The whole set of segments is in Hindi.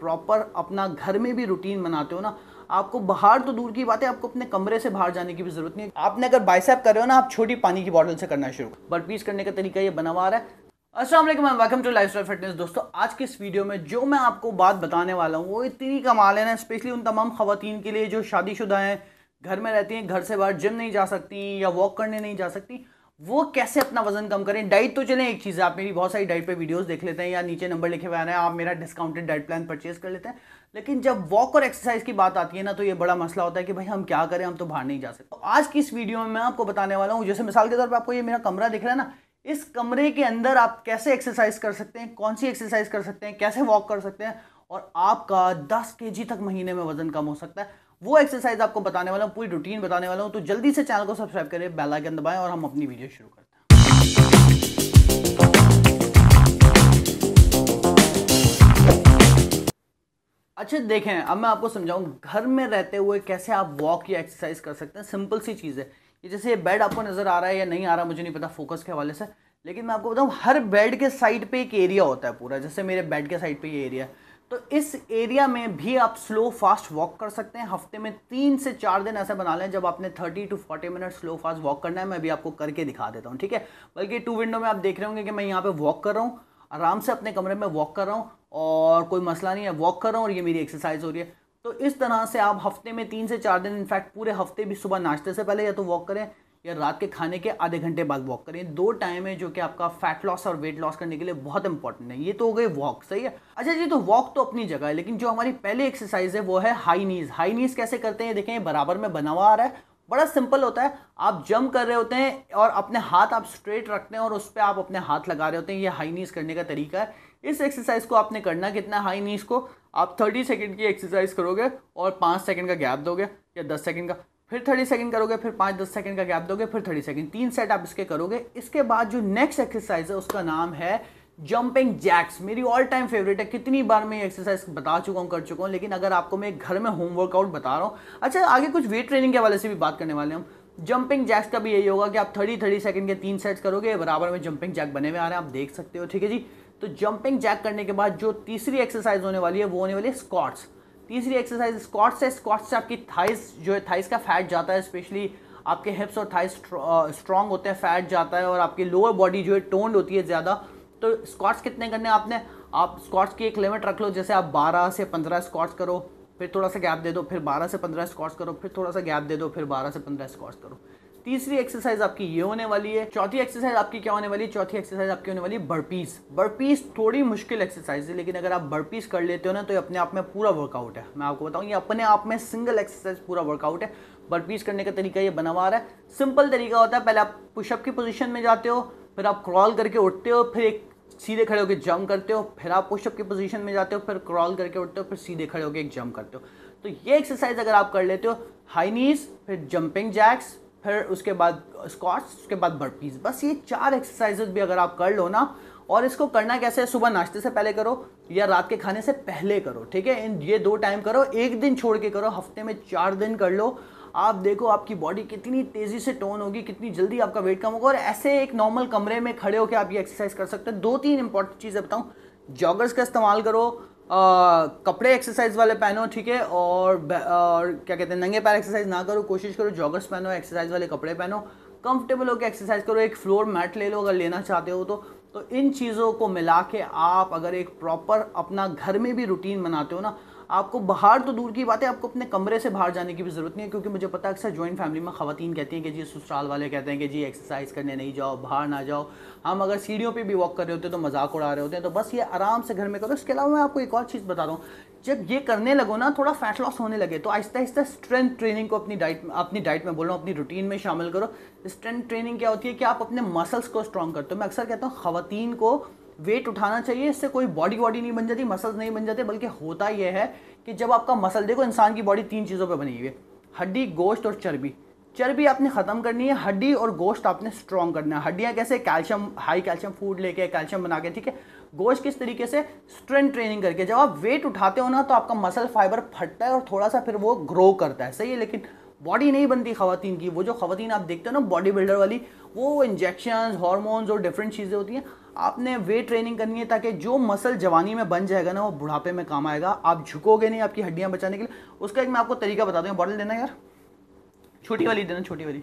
प्रॉपर अपना घर में भी रूटीन बनाते हो ना आपको बाहर तो दूर की बात है आपको अपने कमरे से बाहर जाने की भी जरूरत नहीं है आपने अगर बाइसेप कर रहे हो ना आप छोटी पानी की बॉटल से करना शुरू बट पीस करने का तरीका ये बना हुआ है Aslam welcome to life fitness दोस्तों आज की इस वीडियो में जो मैं आपको बात बताने वाला हूँ वो इतनी कमाल है ना स्पेशली उन तमाम खातन के लिए जो शादीशुदा हैं घर में रहती हैं घर से बाहर जिम नहीं जा सकती या वॉक करने नहीं जा सकती वो कैसे अपना वजन कम करें डाइट तो चलें एक चीज़ है आप मेरी बहुत सारी डाइट पे वीडियोस देख लेते हैं या नीचे नंबर लिखे हुए आ रहे हैं आप मेरा डिस्काउंटेड डाइट प्लान परचेज कर लेते हैं लेकिन जब वॉक और एक्सरसाइज की बात आती है ना तो ये बड़ा मसला होता है कि भाई हम क्या करें हम तो बाहर नहीं जा सकते तो आज की इस वीडियो में मैं आपको बताने वाला हूँ जैसे मिसाल के तौर पर आपको ये मेरा कमरा दिख रहा है ना इस कमरे के अंदर आप कैसे एक्सरसाइज कर सकते हैं कौन सी एक्सरसाइज कर सकते हैं कैसे वॉक कर सकते हैं और आपका दस के तक महीने में वजन कम हो सकता है वो एक्सरसाइज आपको बताने वाला हूँ पूरी रूटीन बताने वाला हूँ तो जल्दी से चैनल को सब्सक्राइब करें बेल आइकन दबाएं और हम अपनी वीडियो शुरू करते हैं अच्छा देखें अब मैं आपको समझाऊं घर में रहते हुए कैसे आप वॉक या एक्सरसाइज कर सकते हैं सिंपल सी चीज़ है ये जैसे ये बेड आपको नज़र आ रहा है या नहीं आ रहा मुझे नहीं पता फोकस के हवाले से लेकिन मैं आपको बताऊं हर बेड के साइड पे एक एरिया होता है पूरा जैसे मेरे बेड के साइड पे ये एरिया है तो इस एरिया में भी आप स्लो फास्ट वॉक कर सकते हैं हफ्ते में तीन से चार दिन ऐसा बना लें जब आपने thirty to forty minute slow fast walk करना है मैं भी आपको करके दिखा देता हूँ ठीक है बल्कि टू विंडो में आप देख रहे होंगे कि मैं यहाँ पे वॉक कर रहा हूँ आराम से अपने कमरे में वॉक कर रहा हूँ और कोई मसला नहीं है वॉक कर रहा हूँ और ये मेरी एक्सरसाइज हो रही है तो इस तरह से आप हफ्ते में तीन से चार दिन इनफैक्ट पूरे हफ्ते भी सुबह नाश्ते से पहले या तो वॉक करें या रात के खाने के आधे घंटे बाद वॉक करें दो टाइम है जो कि आपका फैट लॉस और वेट लॉस करने के लिए बहुत इंपॉर्टेंट है ये तो हो गए वॉक सही है अच्छा जी तो वॉक तो अपनी जगह है लेकिन जो हमारी पहले एक्सरसाइज है वो है हाई नीज हाई नीज कैसे करते हैं देखें बराबर में बना हुआ आ रहा है बड़ा सिंपल होता है आप जंप कर रहे होते हैं और अपने हाथ आप स्ट्रेट रखते हैं और उस पर आप अपने हाथ लगा रहे होते हैं ये हाई नीज करने का तरीका है इस एक्सरसाइज को आपने करना कितना हाई नीज को आप 30 सेकंड की एक्सरसाइज करोगे और 5 सेकंड का गैप दोगे या 10 सेकंड का फिर थर्टी सेकेंड करोगे फिर पाँच दस सेकंड का गैप दोगे फिर थर्टी सेकंड तीन सेट आप इसके करोगे इसके बाद जो नेक्स्ट एक्सरसाइज है उसका नाम है जंपिंग जैक्स मेरी ऑल टाइम फेवरेट है कितनी बार मैं ये एक्सरसाइज बता चुका हूँ कर चुका हूँ लेकिन अगर आपको मैं घर में होम वर्कआउट बता रहा हूँ अच्छा आगे कुछ वेट ट्रेनिंग के हवाले से भी बात करने वाले हम जंपिंग जैक्स का भी यही होगा कि आप थर्टी थर्टी सेकंड के तीन सेट्स करोगे बराबर में जंपिंग जैक बने हुए आ रहे हैं आप देख सकते हो ठीक है जी तो जंपिंग जैक करने के बाद जो तीसरी एक्सरसाइज होने वाली है वो होने वाली है स्कॉट्स तीसरी एक्सरसाइज स्कॉट्स से स्कॉट्स से आपकी थाइस जो है थाइस का फैट जाता है स्पेशली आपके हिप्स और थाइस स्ट्रॉन्ग होते हैं फैट जाता है और आपकी लोअर बॉडी जो है टोन्ड होती है ज़्यादा तो स्कॉट्स कितने करने आपने आप स्कॉट्स की एक लिमिट रख लो जैसे आप 12 से 15 स्कॉट्स करो फिर थोड़ा सा गैप दे दो फिर 12 से 15 स्कॉट्स करो फिर थोड़ा सा गैप दे दो फिर 12 से 15 स्कॉट्स करो तीसरी एक्सरसाइज आपकी ये होने वाली है चौथी एक्सरसाइज आपकी क्या होने वाली है चौथी एक्सरसाइज आपकी होने वाली है बर्पीस बर्पीस थोड़ी मुश्किल एक्सरसाइज है लेकिन अगर आप बर्पीस कर लेते हो ना तो ये अपने आप में पूरा वर्कआउट है मैं आपको बताऊँ ये अपने आप में सिंगल एक्सरसाइज पूरा वर्कआउट है बर्पीस करने का तरीका ये बना हुआ है सिंपल तरीका होता है पहले आप पुशअप की पोजिशन में जाते हो फिर आप क्रॉल करके उठते हो फिर एक सीधे खड़े होकर जंप करते हो फिर आप पुशअप की पोजीशन में जाते हो फिर क्रॉल करके उठते हो फिर सीधे खड़े होकर एक जंप करते हो तो ये एक्सरसाइज अगर आप कर लेते हो हाई नीज फिर जंपिंग जैक्स फिर उसके बाद स्कॉट्स उसके बाद बर्पीज बस ये चार एक्सरसाइजेज भी अगर आप कर लो ना और इसको करना कैसे है सुबह नाश्ते से पहले करो या रात के खाने से पहले करो ठीक है इन ये दो टाइम करो एक दिन छोड़ के करो हफ्ते में चार दिन कर लो आप देखो आपकी बॉडी कितनी तेज़ी से टोन होगी कितनी जल्दी आपका वेट कम होगा और ऐसे एक नॉर्मल कमरे में खड़े होकर आप ये एक्सरसाइज कर सकते हो दो तीन इंपॉर्टेंट चीज़ें बताऊँ जॉगर्स का इस्तेमाल करो आ, कपड़े एक्सरसाइज वाले पहनो ठीक है और, और क्या कहते हैं नंगे पैर एक्सरसाइज ना करो कोशिश करो जॉगर्स पहनो एक्सरसाइज वाले कपड़े पहनो कंफर्टेबल होकर एक्सरसाइज करो एक फ्लोर मैट ले लो अगर लेना चाहते हो तो तो इन चीज़ों को मिला के आप अगर एक प्रॉपर अपना घर में भी रूटीन बनाते हो ना आपको बाहर तो दूर की बात है आपको अपने कमरे से बाहर जाने की भी ज़रूरत नहीं है क्योंकि मुझे पता है अक्सर ज्वाइंट फैमिली में खातन कहती हैं कि जी ससुराल वाले कहते हैं कि जी एक्सरसाइज करने नहीं जाओ बाहर ना जाओ हम अगर सीढ़ियों पर भी वॉक कर रहे होते हैं तो मजाक उड़ा रहे होते हैं तो बस ये आराम से घर में करो इसके अलावा मैं आपको एक और चीज़ बता रहा हूँ जब ये करने लगो ना थोड़ा फैट लॉस होने लगे तो आहिस्ता आहिस्ता स्ट्रेंथ ट्रेनिंग को अपनी डाइट अपनी डाइट में बोल रहा हूँ अपनी रूटीन में शामिल करो स्ट्रेंथ ट्रेनिंग क्या होती है कि आप अपने मसल्स को स्ट्रॉन्ग करते हो मैं अक्सर कहता हूँ खातन को वेट उठाना चाहिए इससे कोई बॉडी वॉडी नहीं बन जाती मसल्स नहीं बन जाते बल्कि होता यह है कि जब आपका मसल देखो इंसान की बॉडी तीन चीज़ों पर बनी हुई है हड्डी गोश्त और चर्बी चर्बी आपने ख़त्म करनी है हड्डी और गोश्त आपने स्ट्रॉन्ग करना है हड्डियाँ कैसे कैल्शियम हाई कैल्शियम फूड लेके कैल्शियम बना के ठीक है गोश्त किस तरीके से स्ट्रेंथ ट्रेनिंग करके जब आप वेट उठाते हो ना तो आपका मसल फाइबर फटता है और थोड़ा सा फिर वो ग्रो करता है सही है लेकिन बॉडी नहीं बनती खातन की वो जो खातन आप देखते हो ना बॉडी बिल्डर वाली वो इंजेक्शन हॉर्मोन्स और डिफरेंट चीज़ें होती हैं आपने वेट ट्रेनिंग करनी है ताकि जो मसल जवानी में बन जाएगा ना वो बुढ़ापे में काम आएगा आप झुकोगे नहीं आपकी हड्डियां बचाने के लिए उसका एक मैं आपको तरीका बता दूँ बॉटल देना यार छोटी वाली देना छोटी वाली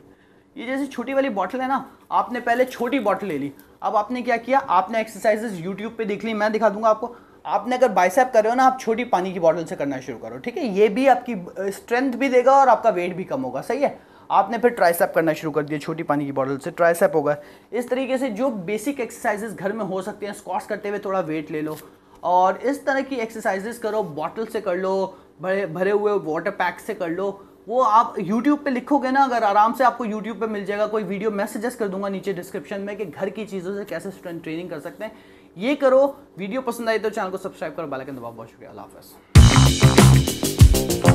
ये जैसी छोटी वाली बॉटल है ना आपने पहले छोटी बॉटल ले ली अब आपने क्या किया आपने एक्सरसाइजेस यूट्यूब पे देख ली मैं दिखा दूंगा आपको आपने अगर बाइसेप कर रहे हो ना आप छोटी पानी की बॉटल से करना शुरू करो ठीक है ये भी आपकी स्ट्रेंथ भी देगा और आपका वेट भी कम होगा सही है आपने फिर ट्राइसेप करना शुरू कर दिया छोटी पानी की बॉटल से ट्राइसैप होगा इस तरीके से जो बेसिक एक्सरसाइजेस घर में हो सकते हैं स्कॉट्स करते हुए थोड़ा वेट ले लो और इस तरह की एक्सरसाइजेस करो बॉटल से कर लो भरे भरे हुए वाटर पैक से कर लो वो आप यूट्यूब पे लिखोगे ना अगर आराम से आपको यूट्यूब पे मिल जाएगा कोई वीडियो मैं सजेस्ट कर दूंगा नीचे डिस्क्रिप्शन में कि घर की चीज़ों से कैसे स्ट्रेंथ ट्रेनिंग कर सकते हैं ये करो वीडियो पसंद आई तो चैनल को सब्सक्राइब करो बालकन दबाव बहुत शुक्रिया अल्लाह हाफ़